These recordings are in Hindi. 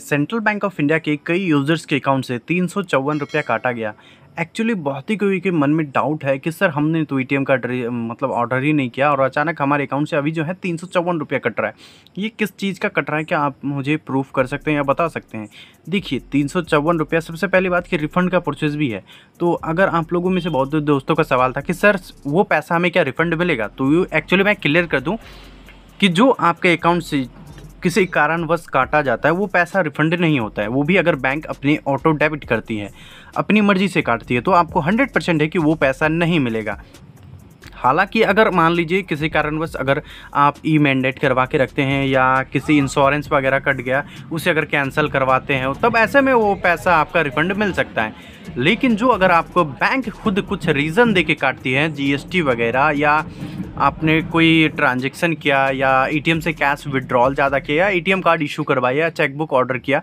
सेंट्रल बैंक ऑफ इंडिया के कई यूज़र्स के अकाउंट से तीन सौ चौवन रुपया काटा गया एक्चुअली बहुत ही कोई के मन में डाउट है कि सर हमने तो एटीएम का मतलब ऑर्डर ही नहीं किया और अचानक हमारे अकाउंट से अभी जो है तीन सौ चौवन रुपया कट रहा है ये किस चीज़ का कट रहा है क्या आप मुझे प्रूफ कर सकते हैं या बता सकते हैं देखिए तीन सौ चौवन रुपया सबसे पहली बात कि रिफ़ंड का प्रोसेस भी है तो अगर आप लोगों में से बहुत दोस्तों का सवाल था कि सर वो पैसा हमें क्या रिफ़ंड मिलेगा तो एक्चुअली मैं क्लियर कर दूँ कि जो आपके अकाउंट से किसी कारणवश काटा जाता है वो पैसा रिफंड नहीं होता है वो भी अगर बैंक अपनी ऑटो डेबिट करती है अपनी मर्ज़ी से काटती है तो आपको हंड्रेड परसेंट है कि वो पैसा नहीं मिलेगा हालांकि अगर मान लीजिए किसी कारणवश अगर आप ई मैंडेट करवा के रखते हैं या किसी इंश्योरेंस वगैरह कट गया उसे अगर कैंसिल करवाते हैं तब ऐसे में वो पैसा आपका रिफंड मिल सकता है लेकिन जो अगर आपको बैंक खुद कुछ रीज़न दे के काटती है जीएसटी वगैरह या आपने कोई ट्रांजेक्शन किया या एटीएम से कैश विड्रॉल ज़्यादा किया या एटीएम कार्ड इशू करवाया या चेकबुक ऑर्डर किया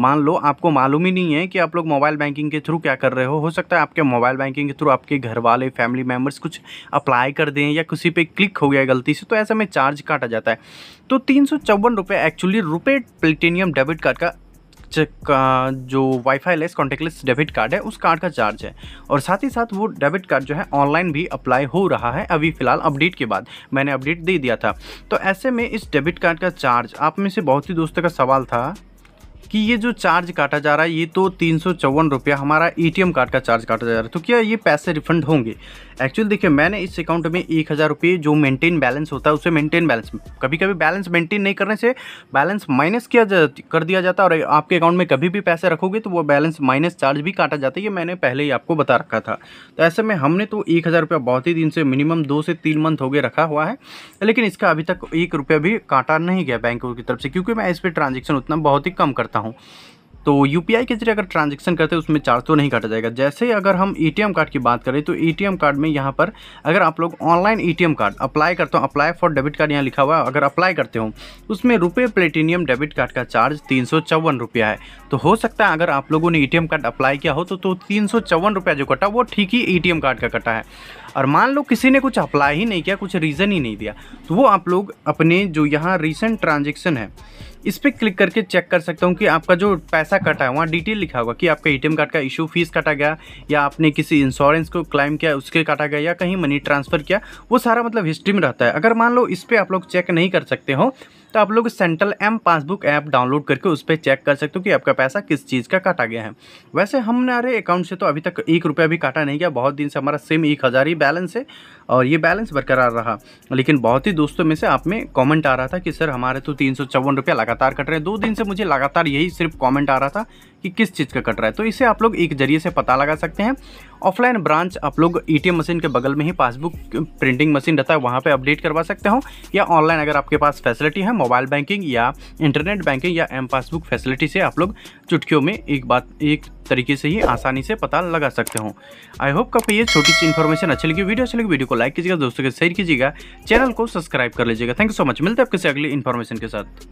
मान लो आपको मालूम ही नहीं है कि आप लोग मोबाइल बैंकिंग के थ्रू क्या कर रहे हो हो सकता है आपके मोबाइल बैंकिंग के थ्रू आपके घर वाले फैमिली मेम्बर्स कुछ अप्लाई कर दें या किसी पे क्लिक हो गया गलती से तो ऐसे में चार्ज काटा जाता है तो तीन सौ एक्चुअली रुपये प्लेटिनियम डेबिट कार्ड का कुछ का जो WiFi less contactless debit card है उस कार्ड का चार्ज है और साथ ही साथ वो डेबिट कार्ड जो है ऑनलाइन भी अप्लाई हो रहा है अभी फ़िलहाल अपडेट के बाद मैंने अपडेट दे दिया था तो ऐसे में इस डेबिट कार्ड का चार्ज आप में से बहुत ही दोस्तों का सवाल था कि ये जो चार्ज काटा जा रहा है ये तो तीन सौ चौवन रुपया हमारा ए कार्ड का चार्ज काटा जा रहा है तो क्या ये पैसे रिफंड होंगे एक्चुअल देखिए मैंने इस अकाउंट में एक हज़ार रुपये जो मेंटेन बैलेंस होता है उसे मेंटेन बैलेंस कभी कभी बैलेंस मेंटेन नहीं करने से बैलेंस माइनस किया जा कर दिया जाता है और आपके अकाउंट में कभी भी पैसे रखोगे तो वो बैलेंस माइनस चार्ज भी काटा जाता है ये मैंने पहले ही आपको बता रखा था तो ऐसे में हमने तो एक हज़ार रुपया बहुत ही दिन से मिनिमम दो से तीन मंथ हो गए रखा हुआ है लेकिन इसका अभी तक एक रुपया भी काटा नहीं गया बैंकों की तरफ से क्योंकि मैं इस पर ट्रांजेक्शन उतना बहुत ही कम करता करता हूँ तो यू के जरिए अगर ट्रांजेक्शन करते हैं उसमें चार्ज तो नहीं काटा जाएगा जैसे अगर हम ए कार्ड की बात करें तो ए कार्ड में यहाँ पर अगर आप लोग ऑनलाइन ए कार्ड अप्लाई करते हो अप्लाई फॉर डेबिट कार्ड यहाँ लिखा हुआ है अगर अप्लाई करते हो उसमें रुपये प्लेटिनियम डेबिट कार्ड का चार्ज तीन रुपया है तो हो सकता है अगर आप लोगों ने ए कार्ड अप्लाई किया हो तो, तो तीन सौ रुपया जो कटा वो ठीक ही ए कार्ड का कटा है और मान लो किसी ने कुछ अप्लाई ही नहीं किया कुछ रीज़न ही नहीं दिया तो वो आप लोग अपने जो यहाँ रिसेंट ट्रांजेक्शन है इस पर क्लिक करके चेक कर सकता हूँ कि आपका जो पैसा कटा है वहाँ डिटेल लिखा होगा कि आपका एटीएम कार्ड का इशू फीस कटा गया या आपने किसी इंश्योरेंस को क्लाइम किया उसके काटा गया या कहीं मनी ट्रांसफ़र किया वो सारा मतलब हिस्ट्री में रहता है अगर मान लो इस पर आप लोग चेक नहीं कर सकते हो तो आप लोग Central M passbook app download करके उस पर चेक कर सकते हो कि आपका पैसा किस चीज़ का काटा गया है वैसे हमने अरे अकाउंट से तो अभी तक एक रुपया भी काटा नहीं गया बहुत दिन से हमारा सेम एक हज़ार ही बैलेंस है और ये बैलेंस बरकरार रहा लेकिन बहुत ही दोस्तों में से आप में कॉमेंट आ रहा था कि सर हमारे तो तीन लगातार कट रहे हैं दो दिन से मुझे लगातार यही सिर्फ कॉमेंट आ रहा था कि किस चीज़ का कट रहा है तो इसे आप लोग एक जरिए से पता लगा सकते हैं ऑफलाइन ब्रांच आप लोग ई मशीन के बगल में ही पासबुक प्रिंटिंग मशीन रहता है वहाँ पर अपडेट करवा सकते हो या ऑनलाइन अगर आपके पास फैसिलिटी है मोबाइल बैंकिंग या इंटरनेट बैंकिंग या एम पासबुक फैसिलिटी से आप लोग चुटकियों में एक बात एक तरीके से ही आसानी से पता लगा सकते हो आई होप का ये छोटी सी इन्फॉर्मेशन अच्छी लगी वीडियो अच्छी लगी वीडियो को लाइक कीजिएगा दोस्तों के शेयर कीजिएगा चैनल को सब्सक्राइब कर लीजिएगा थैंक यू सो मच मिलते हैं आपके से अगली इन्फॉर्मेशन के साथ